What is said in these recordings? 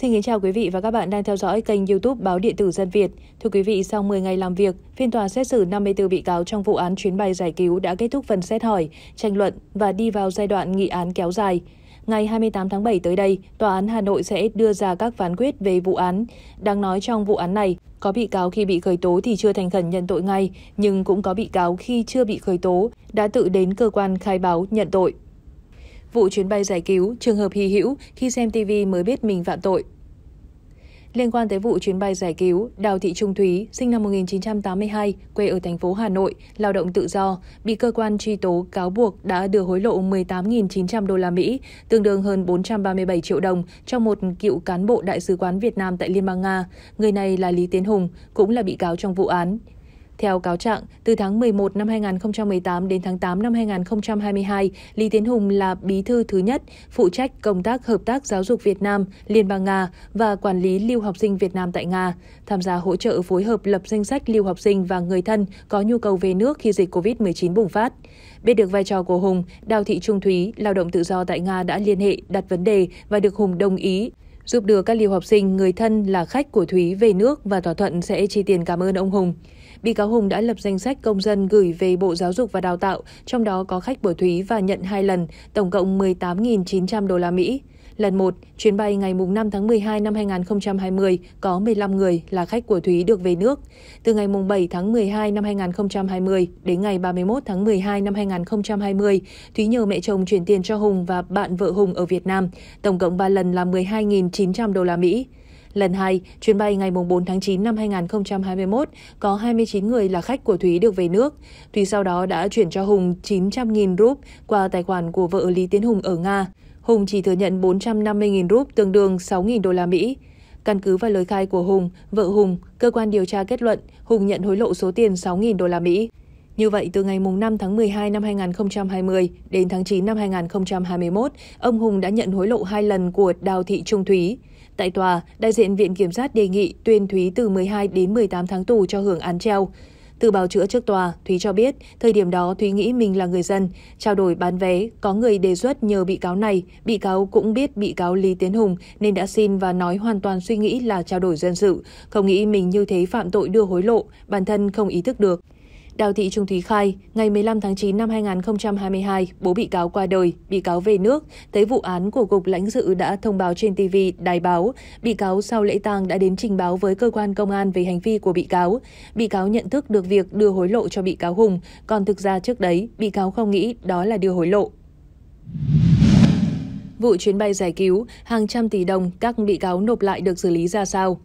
Xin kính chào quý vị và các bạn đang theo dõi kênh YouTube Báo Điện tử Dân Việt. Thưa quý vị, sau 10 ngày làm việc, phiên tòa xét xử 54 bị cáo trong vụ án chuyến bay giải cứu đã kết thúc phần xét hỏi, tranh luận và đi vào giai đoạn nghị án kéo dài. Ngày 28 tháng 7 tới đây, Tòa án Hà Nội sẽ đưa ra các phán quyết về vụ án. Đang nói trong vụ án này, có bị cáo khi bị khởi tố thì chưa thành khẩn nhận tội ngay, nhưng cũng có bị cáo khi chưa bị khởi tố đã tự đến cơ quan khai báo nhận tội vụ chuyến bay giải cứu, trường hợp hy hữu khi xem TV mới biết mình phạm tội. Liên quan tới vụ chuyến bay giải cứu, Đào Thị Trung Thúy, sinh năm 1982, quê ở thành phố Hà Nội, lao động tự do, bị cơ quan truy tố cáo buộc đã đưa hối lộ 18.900 đô la Mỹ, tương đương hơn 437 triệu đồng cho một cựu cán bộ đại sứ quán Việt Nam tại Liên bang Nga. Người này là Lý Tiến Hùng, cũng là bị cáo trong vụ án. Theo cáo trạng, từ tháng 11 năm 2018 đến tháng 8 năm 2022, Lý Tiến Hùng là bí thư thứ nhất, phụ trách công tác hợp tác giáo dục Việt Nam, Liên bang Nga và quản lý lưu học sinh Việt Nam tại Nga, tham gia hỗ trợ phối hợp lập danh sách lưu học sinh và người thân có nhu cầu về nước khi dịch COVID-19 bùng phát. Biết được vai trò của Hùng, Đào Thị Trung Thúy, lao động tự do tại Nga đã liên hệ, đặt vấn đề và được Hùng đồng ý giúp đưa các lưu học sinh người thân là khách của Thúy về nước và thỏa thuận sẽ chi tiền cảm ơn ông Hùng bị cáo Hùng đã lập danh sách công dân gửi về Bộ Giáo dục và Đào tạo, trong đó có khách của Thúy và nhận hai lần, tổng cộng 18.900 đô la Mỹ. Lần 1, chuyến bay ngày 5 tháng 12 năm 2020 có 15 người là khách của Thúy được về nước. Từ ngày 7 tháng 12 năm 2020 đến ngày 31 tháng 12 năm 2020, Thúy nhờ mẹ chồng chuyển tiền cho Hùng và bạn vợ Hùng ở Việt Nam, tổng cộng 3 lần là 12.900 đô la Mỹ. Lần 2, chuyến bay ngày 4 tháng 9 năm 2021, có 29 người là khách của Thúy được về nước. Thúy sau đó đã chuyển cho Hùng 900.000 rup qua tài khoản của vợ Lý Tiến Hùng ở Nga. Hùng chỉ thừa nhận 450.000 rup tương đương 6.000 đô la Mỹ. Căn cứ vào lời khai của Hùng, vợ Hùng, cơ quan điều tra kết luận Hùng nhận hối lộ số tiền 6.000 đô la Mỹ. Như vậy, từ ngày 5 tháng 12 năm 2020 đến tháng 9 năm 2021, ông Hùng đã nhận hối lộ hai lần của Đào Thị Trung Thúy. Tại tòa, đại diện Viện Kiểm sát đề nghị tuyên Thúy từ 12 đến 18 tháng tù cho hưởng án treo. Từ bào chữa trước tòa, Thúy cho biết thời điểm đó Thúy nghĩ mình là người dân, trao đổi bán vé, có người đề xuất nhờ bị cáo này, bị cáo cũng biết bị cáo Lý Tiến Hùng nên đã xin và nói hoàn toàn suy nghĩ là trao đổi dân sự, không nghĩ mình như thế phạm tội đưa hối lộ, bản thân không ý thức được. Đào Thị Trung Thúy khai, ngày 15 tháng 9 năm 2022, bố bị cáo qua đời, bị cáo về nước. Tới vụ án của Cục lãnh sự đã thông báo trên TV, đài báo. Bị cáo sau lễ tang đã đến trình báo với cơ quan công an về hành vi của bị cáo. Bị cáo nhận thức được việc đưa hối lộ cho bị cáo Hùng, còn thực ra trước đấy, bị cáo không nghĩ đó là đưa hối lộ. Vụ chuyến bay giải cứu, hàng trăm tỷ đồng các bị cáo nộp lại được xử lý ra sao?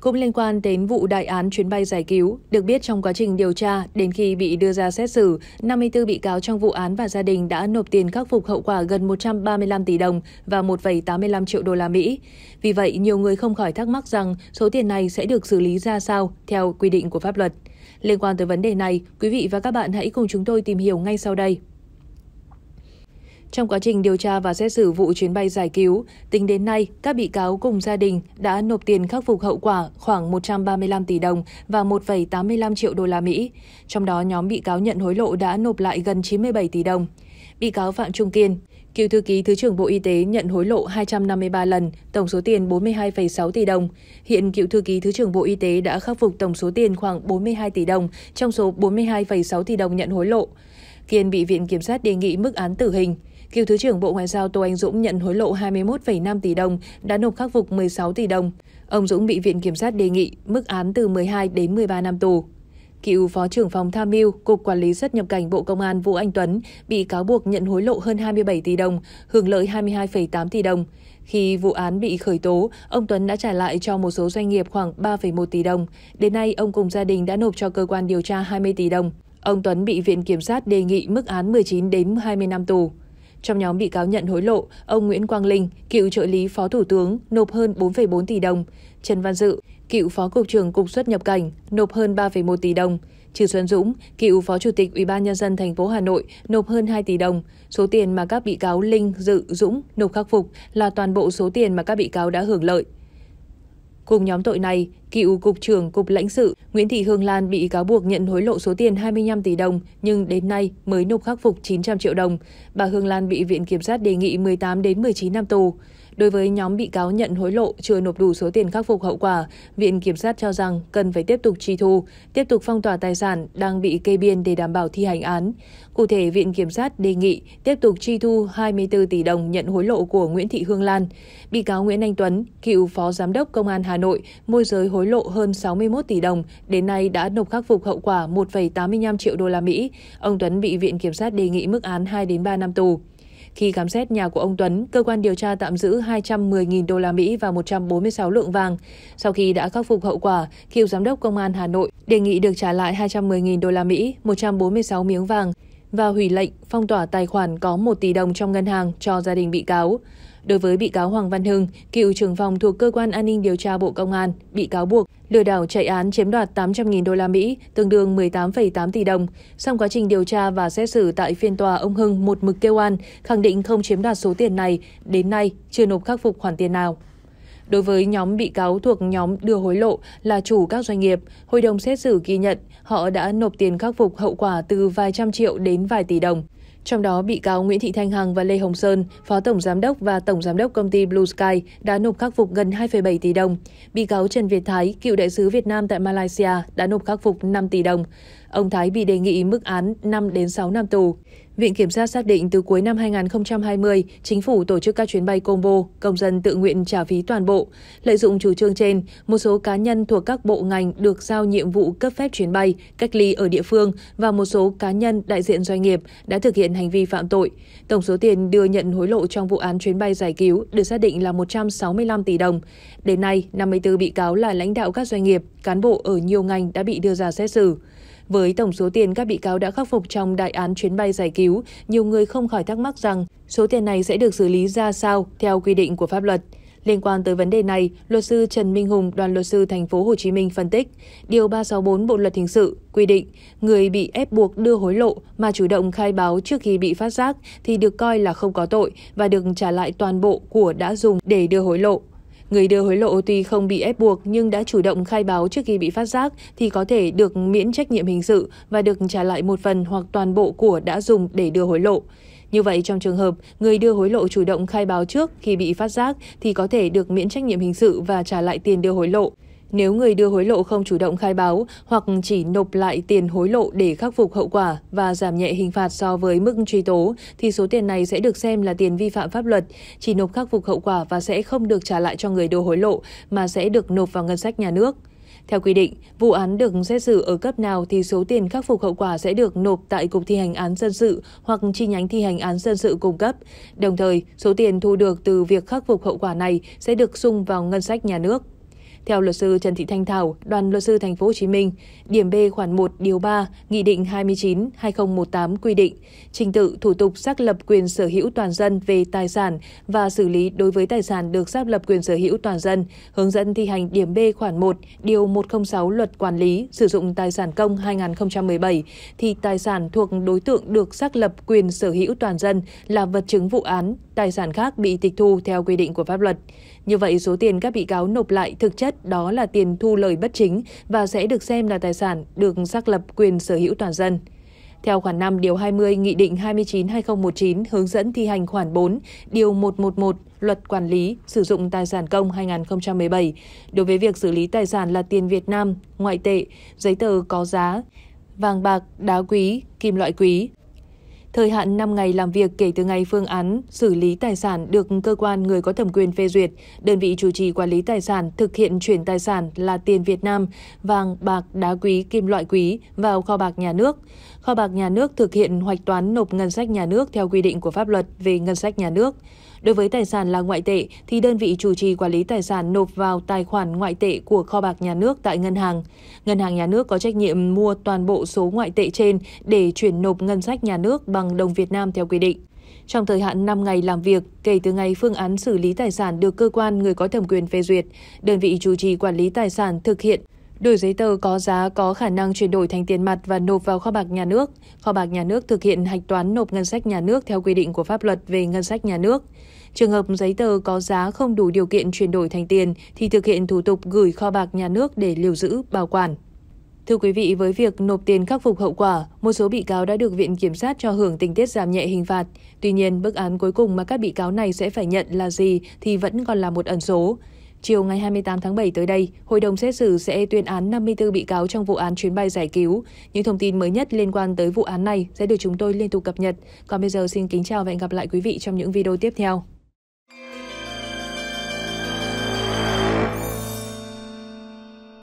Cũng liên quan đến vụ đại án chuyến bay giải cứu, được biết trong quá trình điều tra, đến khi bị đưa ra xét xử, 54 bị cáo trong vụ án và gia đình đã nộp tiền khắc phục hậu quả gần 135 tỷ đồng và 1,85 triệu đô la Mỹ. Vì vậy, nhiều người không khỏi thắc mắc rằng số tiền này sẽ được xử lý ra sao theo quy định của pháp luật. Liên quan tới vấn đề này, quý vị và các bạn hãy cùng chúng tôi tìm hiểu ngay sau đây. Trong quá trình điều tra và xét xử vụ chuyến bay giải cứu, tính đến nay, các bị cáo cùng gia đình đã nộp tiền khắc phục hậu quả khoảng 135 tỷ đồng và 1,85 triệu đô la Mỹ. Trong đó, nhóm bị cáo nhận hối lộ đã nộp lại gần 97 tỷ đồng. Bị cáo Phạm Trung Kiên, cựu thư ký Thứ trưởng Bộ Y tế nhận hối lộ 253 lần, tổng số tiền 42,6 tỷ đồng. Hiện cựu thư ký Thứ trưởng Bộ Y tế đã khắc phục tổng số tiền khoảng 42 tỷ đồng trong số 42,6 tỷ đồng nhận hối lộ. Kiên bị Viện Kiểm sát đề nghị mức án tử hình cựu Thứ trưởng Bộ Ngoại giao Tô Anh Dũng nhận hối lộ 21,5 tỷ đồng, đã nộp khắc phục 16 tỷ đồng. Ông Dũng bị Viện Kiểm sát đề nghị mức án từ 12 đến 13 năm tù. Cựu Phó trưởng phòng tham mưu, Cục Quản lý xuất nhập cảnh Bộ Công an Vũ Anh Tuấn bị cáo buộc nhận hối lộ hơn 27 tỷ đồng, hưởng lợi 22,8 tỷ đồng. Khi vụ án bị khởi tố, ông Tuấn đã trả lại cho một số doanh nghiệp khoảng 3,1 tỷ đồng. Đến nay, ông cùng gia đình đã nộp cho cơ quan điều tra 20 tỷ đồng. Ông Tuấn bị Viện Kiểm sát đề nghị mức án 19 đến 20 năm tù. Trong nhóm bị cáo nhận hối lộ, ông Nguyễn Quang Linh, cựu trợ lý Phó Thủ tướng, nộp hơn 4,4 tỷ đồng. Trần Văn Dự, cựu Phó Cục trưởng Cục xuất nhập cảnh, nộp hơn 3,1 tỷ đồng. Trừ Xuân Dũng, cựu Phó Chủ tịch Ủy ban nhân dân thành phố Hà Nội, nộp hơn 2 tỷ đồng. Số tiền mà các bị cáo Linh, Dự, Dũng nộp khắc phục là toàn bộ số tiền mà các bị cáo đã hưởng lợi. Cùng nhóm tội này, cựu cục trưởng cục lãnh sự Nguyễn Thị Hương Lan bị cáo buộc nhận hối lộ số tiền 25 tỷ đồng nhưng đến nay mới nộp khắc phục 900 triệu đồng. Bà Hương Lan bị Viện Kiểm sát đề nghị 18 đến 19 năm tù. Đối với nhóm bị cáo nhận hối lộ chưa nộp đủ số tiền khắc phục hậu quả, Viện Kiểm sát cho rằng cần phải tiếp tục truy thu, tiếp tục phong tỏa tài sản đang bị kê biên để đảm bảo thi hành án. Cụ thể, Viện Kiểm sát đề nghị tiếp tục truy thu 24 tỷ đồng nhận hối lộ của Nguyễn Thị Hương Lan. Bị cáo Nguyễn Anh Tuấn, cựu Phó Giám đốc Công an Hà Nội, môi giới hối lộ hơn 61 tỷ đồng, đến nay đã nộp khắc phục hậu quả 1,85 triệu đô la Mỹ. Ông Tuấn bị Viện Kiểm sát đề nghị mức án 2 đến 3 năm tù. Khi khám xét nhà của ông Tuấn, cơ quan điều tra tạm giữ 210.000 đô la Mỹ và 146 lượng vàng. Sau khi đã khắc phục hậu quả, cựu giám đốc công an Hà Nội đề nghị được trả lại 210.000 đô la Mỹ, 146 miếng vàng và hủy lệnh phong tỏa tài khoản có 1 tỷ đồng trong ngân hàng cho gia đình bị cáo. Đối với bị cáo Hoàng Văn Hưng, cựu trưởng phòng thuộc cơ quan an ninh điều tra Bộ Công an, bị cáo buộc lừa đảo chạy án chiếm đoạt 800.000 đô la Mỹ, tương đương 18,8 tỷ đồng. Trong quá trình điều tra và xét xử tại phiên tòa, ông Hưng một mực kêu an, khẳng định không chiếm đoạt số tiền này, đến nay chưa nộp khắc phục khoản tiền nào. Đối với nhóm bị cáo thuộc nhóm đưa hối lộ là chủ các doanh nghiệp, hội đồng xét xử ghi nhận họ đã nộp tiền khắc phục hậu quả từ vài trăm triệu đến vài tỷ đồng. Trong đó, bị cáo Nguyễn Thị Thanh Hằng và Lê Hồng Sơn, Phó Tổng Giám đốc và Tổng Giám đốc công ty Blue Sky đã nộp khắc phục gần 2,7 tỷ đồng. Bị cáo Trần Việt Thái, cựu đại sứ Việt Nam tại Malaysia, đã nộp khắc phục 5 tỷ đồng. Ông Thái bị đề nghị mức án 5 đến 6 năm tù. Viện Kiểm sát xác định từ cuối năm 2020, chính phủ tổ chức các chuyến bay combo, công dân tự nguyện trả phí toàn bộ. Lợi dụng chủ trương trên, một số cá nhân thuộc các bộ ngành được giao nhiệm vụ cấp phép chuyến bay, cách ly ở địa phương và một số cá nhân đại diện doanh nghiệp đã thực hiện hành vi phạm tội. Tổng số tiền đưa nhận hối lộ trong vụ án chuyến bay giải cứu được xác định là 165 tỷ đồng. Đến nay, 54 bị cáo là lãnh đạo các doanh nghiệp, cán bộ ở nhiều ngành đã bị đưa ra xét xử. Với tổng số tiền các bị cáo đã khắc phục trong đại án chuyến bay giải cứu, nhiều người không khỏi thắc mắc rằng số tiền này sẽ được xử lý ra sao theo quy định của pháp luật. Liên quan tới vấn đề này, luật sư Trần Minh Hùng, đoàn luật sư thành phố Hồ Chí Minh phân tích, điều 364 Bộ luật hình sự quy định người bị ép buộc đưa hối lộ mà chủ động khai báo trước khi bị phát giác thì được coi là không có tội và được trả lại toàn bộ của đã dùng để đưa hối lộ. Người đưa hối lộ tuy không bị ép buộc nhưng đã chủ động khai báo trước khi bị phát giác thì có thể được miễn trách nhiệm hình sự và được trả lại một phần hoặc toàn bộ của đã dùng để đưa hối lộ. Như vậy, trong trường hợp người đưa hối lộ chủ động khai báo trước khi bị phát giác thì có thể được miễn trách nhiệm hình sự và trả lại tiền đưa hối lộ nếu người đưa hối lộ không chủ động khai báo hoặc chỉ nộp lại tiền hối lộ để khắc phục hậu quả và giảm nhẹ hình phạt so với mức truy tố, thì số tiền này sẽ được xem là tiền vi phạm pháp luật, chỉ nộp khắc phục hậu quả và sẽ không được trả lại cho người đưa hối lộ mà sẽ được nộp vào ngân sách nhà nước. Theo quy định, vụ án được xét xử ở cấp nào thì số tiền khắc phục hậu quả sẽ được nộp tại Cục thi hành án dân sự hoặc chi nhánh thi hành án dân sự cung cấp. Đồng thời, số tiền thu được từ việc khắc phục hậu quả này sẽ được sung vào ngân sách nhà nước. Theo luật sư Trần Thị Thanh Thảo, đoàn luật sư Thành phố Hồ Chí Minh, điểm B khoản 1 điều 3 Nghị định 29/2018 quy định trình tự thủ tục xác lập quyền sở hữu toàn dân về tài sản và xử lý đối với tài sản được xác lập quyền sở hữu toàn dân, hướng dẫn thi hành điểm B khoản 1 điều 106 Luật quản lý sử dụng tài sản công 2017 thì tài sản thuộc đối tượng được xác lập quyền sở hữu toàn dân là vật chứng vụ án, tài sản khác bị tịch thu theo quy định của pháp luật. Như vậy, số tiền các bị cáo nộp lại thực chất đó là tiền thu lời bất chính và sẽ được xem là tài sản được xác lập quyền sở hữu toàn dân. Theo khoản 5 điều 20 Nghị định 29/2019 hướng dẫn thi hành khoản 4 điều 111 Luật quản lý sử dụng tài sản công 2017 đối với việc xử lý tài sản là tiền Việt Nam, ngoại tệ, giấy tờ có giá, vàng bạc, đá quý, kim loại quý, thời hạn 5 ngày làm việc kể từ ngày phương án xử lý tài sản được cơ quan người có thẩm quyền phê duyệt, đơn vị chủ trì quản lý tài sản thực hiện chuyển tài sản là tiền Việt Nam, vàng, bạc, đá quý, kim loại quý vào kho bạc nhà nước. Kho bạc nhà nước thực hiện hoạch toán nộp ngân sách nhà nước theo quy định của pháp luật về ngân sách nhà nước. Đối với tài sản là ngoại tệ thì đơn vị chủ trì quản lý tài sản nộp vào tài khoản ngoại tệ của kho bạc nhà nước tại ngân hàng. Ngân hàng nhà nước có trách nhiệm mua toàn bộ số ngoại tệ trên để chuyển nộp ngân sách nhà nước bằng đồng Việt Nam theo quy định. Trong thời hạn 5 ngày làm việc kể từ ngày phương án xử lý tài sản được cơ quan người có thẩm quyền phê duyệt, đơn vị chủ trì quản lý tài sản thực hiện Đổi giấy tờ có giá có khả năng chuyển đổi thành tiền mặt và nộp vào kho bạc nhà nước. Kho bạc nhà nước thực hiện hạch toán nộp ngân sách nhà nước theo quy định của pháp luật về ngân sách nhà nước. Trường hợp giấy tờ có giá không đủ điều kiện chuyển đổi thành tiền thì thực hiện thủ tục gửi kho bạc nhà nước để lưu giữ, bảo quản. Thưa quý vị, với việc nộp tiền khắc phục hậu quả, một số bị cáo đã được Viện Kiểm sát cho hưởng tình tiết giảm nhẹ hình phạt. Tuy nhiên, bức án cuối cùng mà các bị cáo này sẽ phải nhận là gì thì vẫn còn là một ẩn số. Chiều ngày 28 tháng 7 tới đây, hội đồng xét xử sẽ tuyên án 54 bị cáo trong vụ án chuyến bay giải cứu. Những thông tin mới nhất liên quan tới vụ án này sẽ được chúng tôi liên tục cập nhật. Còn bây giờ xin kính chào và hẹn gặp lại quý vị trong những video tiếp theo.